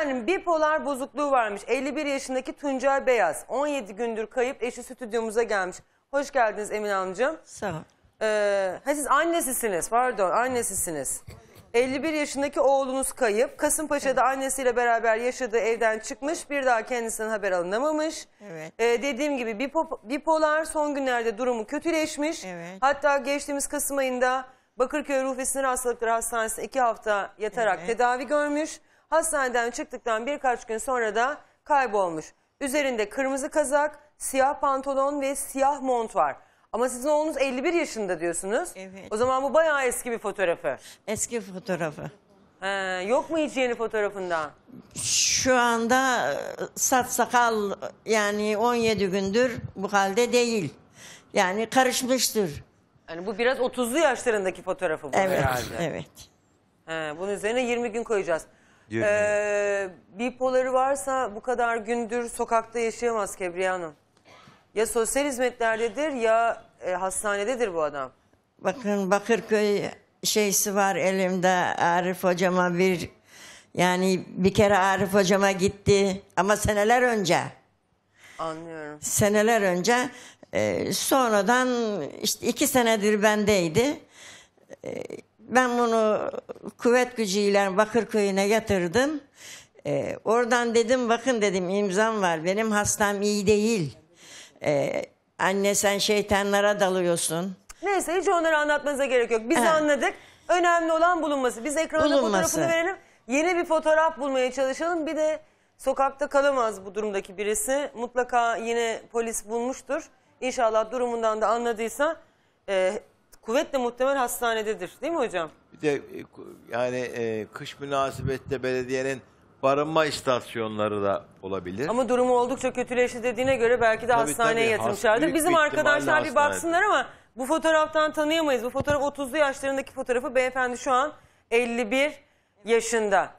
Efendim bipolar bozukluğu varmış. 51 yaşındaki Tuncay Beyaz. 17 gündür kayıp eşi stüdyomuza gelmiş. Hoş geldiniz Emine amcam. Sağ ol. Ee, siz annesisiniz pardon annesisiniz. 51 yaşındaki oğlunuz kayıp. Kasımpaşa'da annesiyle beraber yaşadığı evden çıkmış. Bir daha kendisinden haber alınamamış. Evet. Ee, dediğim gibi bipo- bipolar son günlerde durumu kötüleşmiş. Evet. Hatta geçtiğimiz Kasım ayında Bakırköy Ruh ve Sinir Hastalıkları Hastanesi'nde iki hafta yatarak Evet. tedavi görmüş. Hastaneden çıktıktan birkaç gün sonra da kaybolmuş. Üzerinde kırmızı kazak, siyah pantolon ve siyah mont var. Ama sizin oğlunuz 51 yaşında diyorsunuz. Evet. O zaman bu bayağı eski bir fotoğrafı. Eski fotoğrafı. Ee, yok mu hiç yeni fotoğrafında? Şu anda e, sat sakal yani 17 gündür bu halde değil. Yani karışmıştır. Yani bu biraz 30'lu yaşlarındaki fotoğrafı bu evet, herhalde. Evet. He, bunun üzerine 20 gün koyacağız. Ee, bipoları varsa bu kadar gündür sokakta yaşayamaz Kebriye Hanım. Ya sosyal hizmetlerdedir ya e, hastanededir bu adam. Bakın Bakırköy şeysi var elimde Arif hocama bir yani bir kere Arif hocama gitti ama seneler önce. Anlıyorum. Seneler önce e, sonradan işte iki senedir bendeydi. E, ben bunu kuvvet gücüyle Bakırköy'üne yatırdım. Ee, oradan dedim bakın dedim imzam var benim hastam iyi değil. Ee, anne sen şeytanlara dalıyorsun. Neyse hiç onları anlatmanıza gerek yok. Biz Ha. anladık. Önemli olan bulunması. Biz ekranda Bulunması. fotoğrafını verelim. Yeni bir fotoğraf bulmaya çalışalım. Bir de sokakta kalamaz bu durumdaki birisi. Mutlaka yine polis bulmuştur. İnşallah durumundan da anladıysa e, kuvvetle muhtemel hastanededir değil mi hocam? Bir de e, yani e, kış münasebetle belediyenin barınma istasyonları da olabilir. Ama durumu oldukça kötüleşti dediğine göre belki de tabii, hastaneye tabii, yatırmışlardır. Bizim arkadaşlar bir baksınlar ama bu fotoğraftan tanıyamayız. Bu fotoğraf 30'lu yaşlarındaki fotoğrafı beyefendi şu an 51 yaşında.